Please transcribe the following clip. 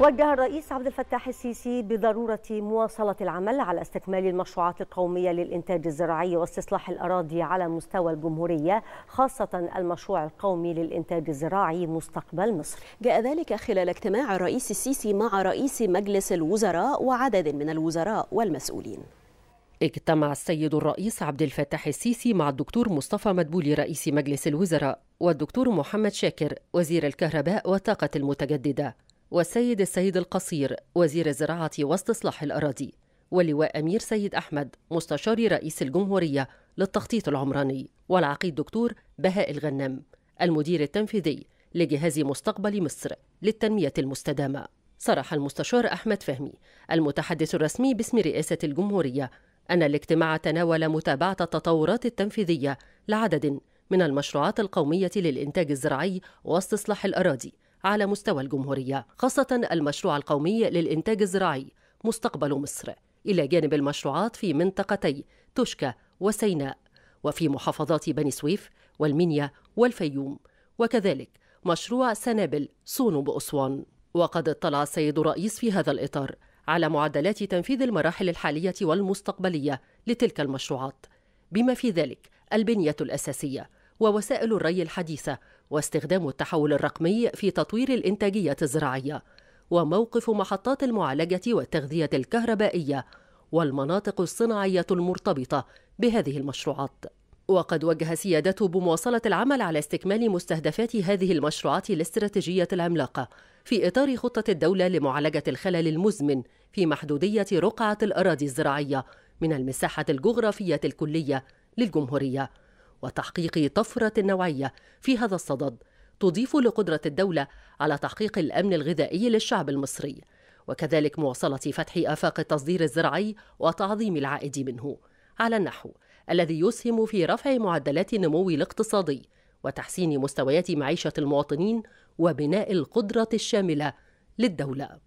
وجه الرئيس عبد الفتاح السيسي بضرورة مواصلة العمل على استكمال المشروعات القومية للإنتاج الزراعي واستصلاح الأراضي على مستوى الجمهورية خاصة المشروع القومي للإنتاج الزراعي مستقبل مصر جاء ذلك خلال اجتماع الرئيس السيسي مع رئيس مجلس الوزراء وعدد من الوزراء والمسؤولين اجتمع السيد الرئيس عبد الفتاح السيسي مع الدكتور مصطفى مدبولي رئيس مجلس الوزراء والدكتور محمد شاكر وزير الكهرباء والطاقة المتجددة والسيد السيد القصير وزير الزراعة واستصلاح الأراضي واللواء أمير سيد أحمد مستشار رئيس الجمهورية للتخطيط العمراني والعقيد دكتور بهاء الغنام المدير التنفيذي لجهاز مستقبل مصر للتنمية المستدامة صرح المستشار أحمد فهمي المتحدث الرسمي باسم رئاسة الجمهورية أن الاجتماع تناول متابعة التطورات التنفيذية لعدد من المشروعات القومية للإنتاج الزراعي واستصلاح الأراضي على مستوى الجمهورية خاصة المشروع القومي للإنتاج الزراعي مستقبل مصر إلى جانب المشروعات في منطقتي تشكى وسيناء وفي محافظات بني سويف والمنيا والفيوم وكذلك مشروع سنابل صون بأسوان وقد اطلع السيد الرئيس في هذا الإطار على معدلات تنفيذ المراحل الحالية والمستقبلية لتلك المشروعات بما في ذلك البنية الأساسية ووسائل الري الحديثة واستخدام التحول الرقمي في تطوير الإنتاجية الزراعية وموقف محطات المعالجة والتغذية الكهربائية والمناطق الصناعية المرتبطة بهذه المشروعات وقد وجه سيادته بمواصلة العمل على استكمال مستهدفات هذه المشروعات الاستراتيجية العملاقة في إطار خطة الدولة لمعالجة الخلل المزمن في محدودية رقعة الأراضي الزراعية من المساحة الجغرافية الكلية للجمهورية وتحقيق طفره نوعيه في هذا الصدد تضيف لقدره الدوله على تحقيق الامن الغذائي للشعب المصري وكذلك مواصله فتح افاق التصدير الزراعي وتعظيم العائد منه على النحو الذي يسهم في رفع معدلات النمو الاقتصادي وتحسين مستويات معيشه المواطنين وبناء القدره الشامله للدوله